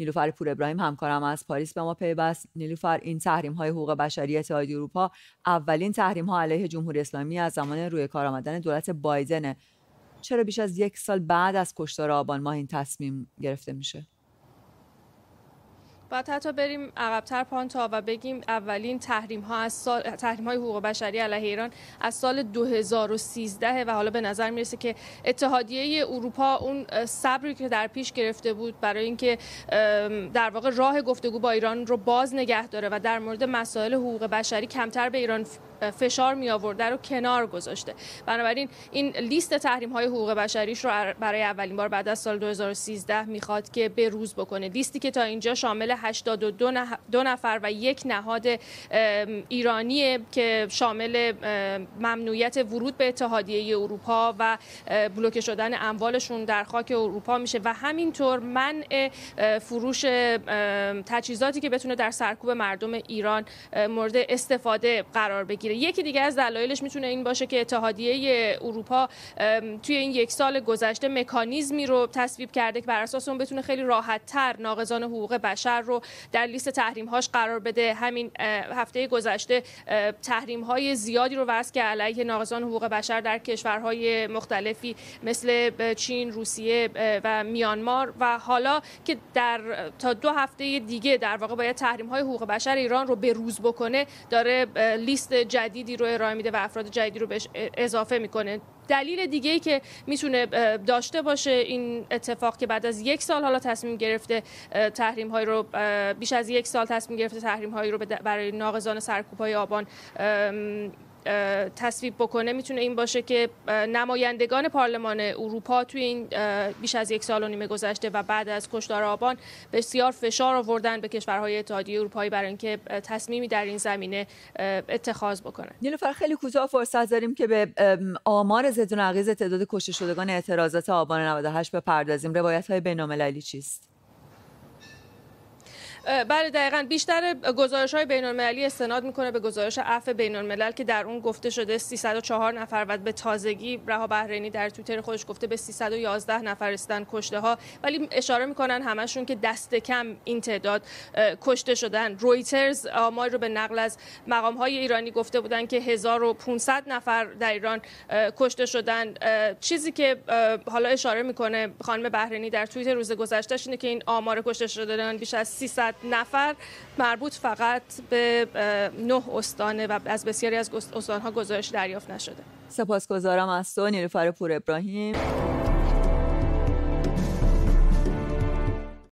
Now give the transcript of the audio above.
نیلوفر پور ابراهیم همکارم از پاریس به ما پیوست نیلوفر این تحریم های حقوق بشری اتحادیه اروپا اولین تحریم ها علیه جمهوری اسلامی از زمان روی کار آمدن دولت بایدنه چرا بیش از یک سال بعد از کشتار آبان ماه این تصمیم گرفته میشه بعد حتی بریم عقبتر پانتا و بگیم اولین تحریم ها از سال تحریم های حقوق بشری علیه ایران از سال 2013 و حالا به نظر میرسه که اتحادیه اروپا اون صبری که در پیش گرفته بود برای اینکه در واقع راه گفتگو با ایران رو باز نگه داره و در مورد مسائل حقوق بشری کمتر به ایران فشار می آورده رو کنار گذاشته بنابراین این لیست تحریم های حقوق بشریش رو برای اولین بار بعد از سال 2013 میخواد که به روز بکنه لیستی که تا اینجا شامل 82 دو نفر و یک نهاد ایرانی که شامل ممنوعیت ورود به اتحادیه اروپا و بلوکه شدن اموالشون در خاک اروپا میشه و همینطور منع فروش تجهیزاتی که بتونه در سرکوب مردم ایران مورد استفاده قرار بگیره یکی دیگه از دلایلش میتونه این باشه که اتحادیه اروپا توی این یک سال گذشته مکانیزمی رو تصویب کرده که بر اساس اون بتونه خیلی راحت تر ناقضان حقوق بشر رو در لیست تحریم هاش قرار بده همین هفته گذشته تحریم های زیادی رو وضع که علیه ناقضان حقوق بشر در کشورهای مختلفی مثل چین، روسیه و میانمار و حالا که در تا دو هفته دیگه در واقع باید تحریم های حقوق بشر ایران رو به روز بکنه داره لیست جدیدی رو ارائه میده و افراد جدیدی رو بهش اضافه میکنه دلیل دیگه ای که میتونه داشته باشه این اتفاق که بعد از یک سال حالا تصمیم گرفته تحریم های رو بیش از یک سال تصمیم گرفته تحریم هایی رو برای ناقضان سرکوب های آبان تصویب بکنه میتونه این باشه که نمایندگان پارلمان اروپا تو این بیش از یک سال و نیمه گذشته و بعد از کشدار آبان بسیار فشار آوردن به کشورهای اتحادیه اروپایی برای اینکه تصمیمی در این زمینه اتخاذ بکنه نیلوفر خیلی کوتاه فرصت داریم که به آمار ضد نقیز تعداد کشته شدگان اعتراضات آبان 98 بپردازیم روایت های بین‌المللی چیست بله دقیقا بیشتر گزارش های بین المللی استناد میکنه به گزارش عفو بین الملل که در اون گفته شده 304 نفر و به تازگی رها بحرینی در توییتر خودش گفته به 311 نفر رسیدن کشته ها ولی اشاره میکنن همشون که دست کم این تعداد کشته شدن رویترز آمار رو به نقل از مقام های ایرانی گفته بودن که 1500 نفر در ایران کشته شدن چیزی که حالا اشاره میکنه خانم بحرینی در توییتر روز گذشته اینه که این آمار کشته شدن بیش از 300 نفر مربوط فقط به نه استانه و از بسیاری از استانها گزارش دریافت نشده سپاسگزارم از تو نیلوفر پور ابراهیم